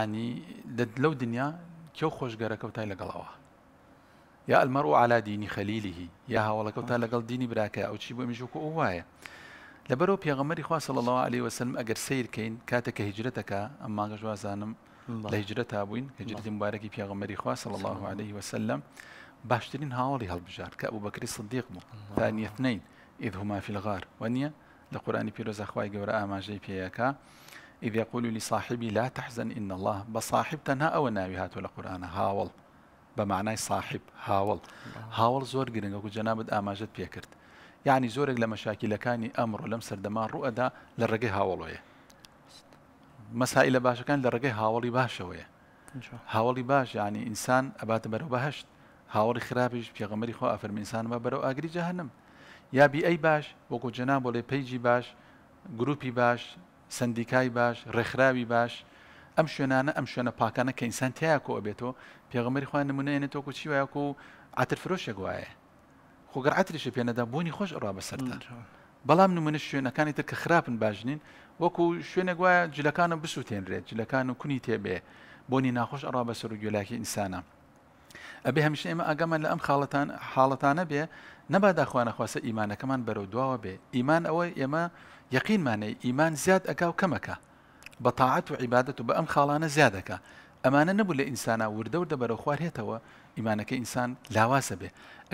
ینی يعني لەو دنیا کێو خۆشگەرەکەوتای لەگەڵەوە یا ئەلمەڕ و علا دینی خەلیلیهی یا هاوڵەکەوتا لەگەڵ دینی براکە ئەو چی بۆ میژوکو ئەو وایە لەبەرەوە پێغەمەری خوا صلى الله عليه وسلم اجر سير کاتێککە كاتك هجرتك اما وازانم زانم لهجرتها بوين هجرتي مباركي مبارەکی پێغەمەری خوا سەڵ الله عليه وسلم باشترین هاولي هالبجار كابو بكر الصديق مو ثاني اثنين اذ هما في الغار لقران بيروز اخواي پیرۆزەخوای ما ئاماژەی پێیەکە إذ يقول لصاحبي لا تحزن إن الله بصاحب تنها أو ناويهات ولا قرآن هاول بمعناي صاحب هاول هاول زور قرنك جنابد آماجت بيكرت یعنی زۆرێک لە مەشاکیلەکانی ئەمڕۆ لەم سەردەما ڕوئدا لە ڕێگەی هاوڵەیە مەسائی لە باشەکان لە ڕێگەی هاوڵی باشەوەیە هاوڵی باش ینی ئینسان ئەباتە بەرەو بەهشت هاوڵی خراپیش پێغەمەری خۆ ئەفرمینسان بە بەرەو ئاگری جەهنم یابی ئەی باش وەکو جەنا بۆ لێ پەیجی باش گروپی باش سندیکای باش ڕێکخراوی باش ئەم شوێنانە ئەم شوێنە پاکانە کە ئینسان تیا کۆ بێتەوە پێغمەری خوۆیان نمونەێنێتەوە کۆچی وایە و ئاترفرۆشێک وایە خۆگەر ئاتریشە پێەدا بوونی خۆش ڕا بە سەردار بەڵام نمونە شوێنەکانی تر کە خراپن باشنین وەکو شوێنە گوایە جلەکانە بسووتێنرێت جلەکان و کونی تێبێ بۆنی ناخۆش ئەڕا بە سەر و گوێلاکی ئینسانە ابي هەمیشە ئێمە ئاگامان لە ئەم خاڵەتان حاڵەتانە بێ نەبادا خوانە خواستە ئیمانەکەمان بەرەو دواوە بێ ئیمان ئەوەی ئێمە یەقینمانەی ئیمان زیاد ئەکا و کەمەکە بە تاعات و عیبادەت و بە ئەم خاڵانە زیادەکە ورد نەبوو لە ئینسانە وردە إيمانك إنسان لا ئیمانەکە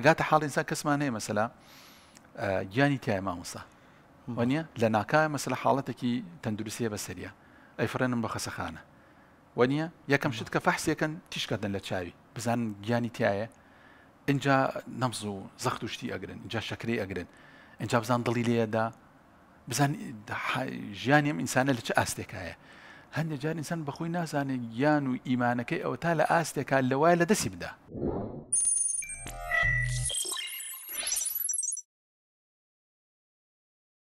ئینسان حال إنسان كسمانه مثلا ئینسان کەسمان هەیە مەسەلا ونيا لناكا مثلا حالتك تندرسية ناکایە أي حاڵەتێکی بخسخانة وەنیە یەکەم شت کە فەحسیەکەن تیشکەدن لە چاوی بزان گیانی تایە اینجا نەمز و زەخت وشتی ئەگرن اینجا شەکری ئەگرن اینجا بزان دڵی لێدا بزان ژیانیم ئینسانە لە چه ئاستێکایە هەندێک جار ئینسان بەخۆی نازانێت گیان و ئیمانەکەی ئەوە تا لە ئاستێکا لەوای لە دەسی بدا.